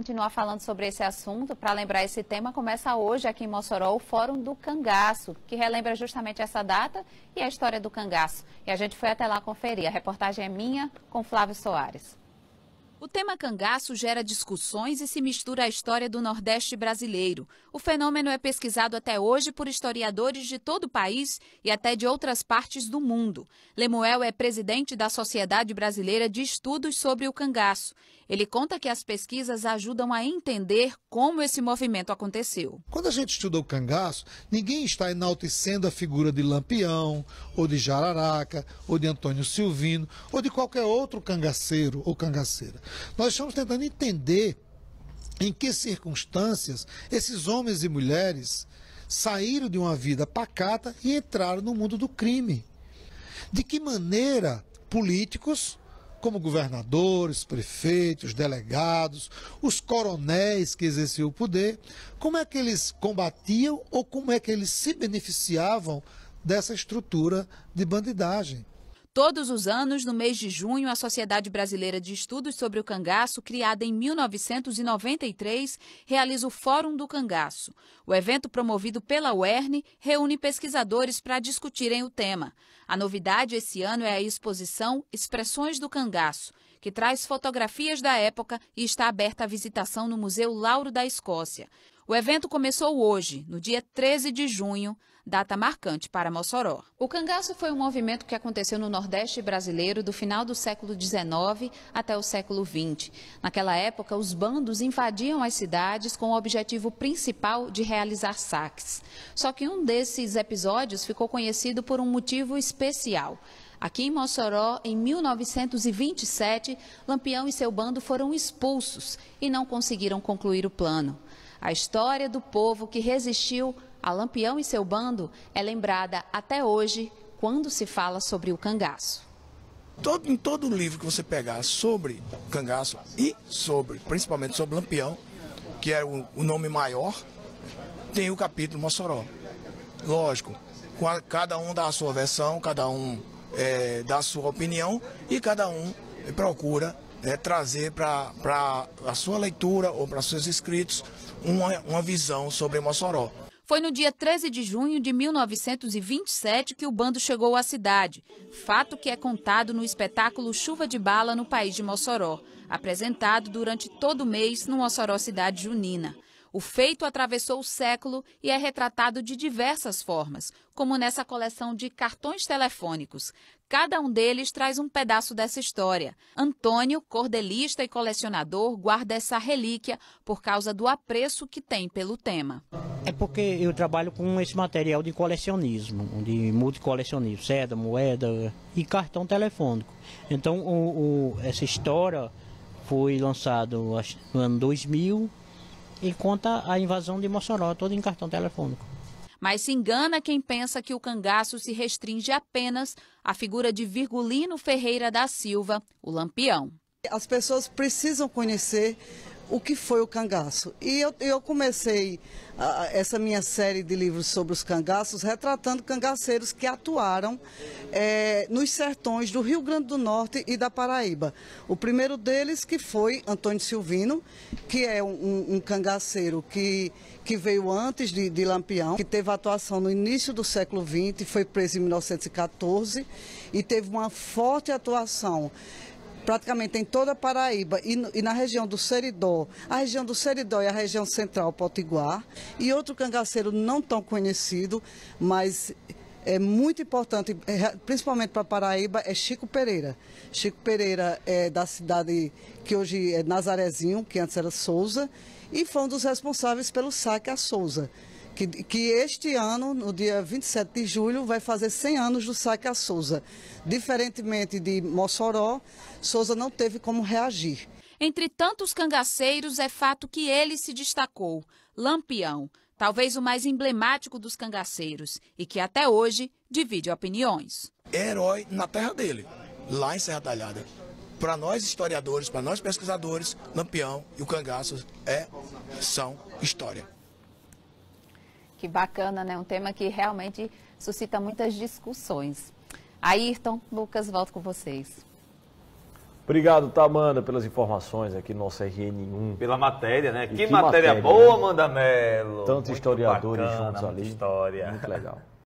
continuar falando sobre esse assunto, para lembrar esse tema, começa hoje aqui em Mossoró o Fórum do Cangaço, que relembra justamente essa data e a história do cangaço. E a gente foi até lá conferir. A reportagem é minha, com Flávio Soares. O tema cangaço gera discussões e se mistura à história do Nordeste brasileiro. O fenômeno é pesquisado até hoje por historiadores de todo o país e até de outras partes do mundo. Lemuel é presidente da Sociedade Brasileira de Estudos sobre o Cangaço. Ele conta que as pesquisas ajudam a entender como esse movimento aconteceu. Quando a gente estudou o cangaço, ninguém está enaltecendo a figura de Lampião, ou de Jararaca, ou de Antônio Silvino, ou de qualquer outro cangaceiro ou cangaceira. Nós estamos tentando entender em que circunstâncias esses homens e mulheres saíram de uma vida pacata e entraram no mundo do crime. De que maneira políticos, como governadores, prefeitos, delegados, os coronéis que exerciam o poder, como é que eles combatiam ou como é que eles se beneficiavam dessa estrutura de bandidagem? Todos os anos, no mês de junho, a Sociedade Brasileira de Estudos sobre o Cangaço, criada em 1993, realiza o Fórum do Cangaço. O evento promovido pela UERN reúne pesquisadores para discutirem o tema. A novidade esse ano é a exposição Expressões do Cangaço, que traz fotografias da época e está aberta à visitação no Museu Lauro da Escócia. O evento começou hoje, no dia 13 de junho, data marcante para Mossoró. O cangaço foi um movimento que aconteceu no Nordeste brasileiro do final do século XIX até o século XX. Naquela época, os bandos invadiam as cidades com o objetivo principal de realizar saques. Só que um desses episódios ficou conhecido por um motivo especial. Aqui em Mossoró, em 1927, Lampião e seu bando foram expulsos e não conseguiram concluir o plano. A história do povo que resistiu a Lampião e seu bando é lembrada até hoje quando se fala sobre o cangaço. Todo, em todo livro que você pegar sobre cangaço e sobre, principalmente sobre Lampião, que é o, o nome maior, tem o capítulo Mossoró. Lógico, a, cada um dá a sua versão, cada um é, dá a sua opinião e cada um procura é, trazer para a sua leitura ou para seus escritos uma, uma visão sobre Mossoró. Foi no dia 13 de junho de 1927 que o bando chegou à cidade, fato que é contado no espetáculo Chuva de Bala no País de Mossoró, apresentado durante todo o mês no Mossoró Cidade Junina. O feito atravessou o século e é retratado de diversas formas, como nessa coleção de cartões telefônicos. Cada um deles traz um pedaço dessa história. Antônio, cordelista e colecionador, guarda essa relíquia por causa do apreço que tem pelo tema. É porque eu trabalho com esse material de colecionismo, de multicolecionismo, seda, moeda e cartão telefônico. Então, o, o, essa história foi lançada no ano 2000 e conta a invasão de Mossoró, todo em cartão telefônico. Mas se engana quem pensa que o cangaço se restringe apenas à figura de Virgulino Ferreira da Silva, o Lampião. As pessoas precisam conhecer o que foi o cangaço. E eu, eu comecei ah, essa minha série de livros sobre os cangaços, retratando cangaceiros que atuaram eh, nos sertões do Rio Grande do Norte e da Paraíba. O primeiro deles que foi Antônio Silvino, que é um, um cangaceiro que, que veio antes de, de Lampião, que teve atuação no início do século XX, foi preso em 1914 e teve uma forte atuação praticamente em toda a Paraíba e, e, na região do Seridó. A região do Seridó é a região central potiguar. E outro cangaceiro não tão conhecido, mas é muito importante, é, principalmente para Paraíba, é Chico Pereira. Chico Pereira é da cidade que hoje é Nazarezinho, que antes era Souza, e foi um dos responsáveis pelo saque a Souza que, que este ano, no dia 27 de julho, vai fazer 100 anos do a Souza. Diferentemente de Mossoró, Souza não teve como reagir. Entre tantos cangaceiros, é fato que ele se destacou, Lampião, talvez o mais emblemático dos cangaceiros e que até hoje divide opiniões. Herói na terra dele, lá em Serra Talhada. Para nós historiadores, para nós pesquisadores, Lampião e o cangaço é, são história que bacana, né? Um tema que realmente suscita muitas discussões. Ayrton, Lucas, volto com vocês. Obrigado, Tamanda, pelas informações aqui no nosso RN1. Pela matéria, né? Que, que, matéria, matéria boa, né? Manda Tantos historiadores bacana, juntos ali. História. Muito legal.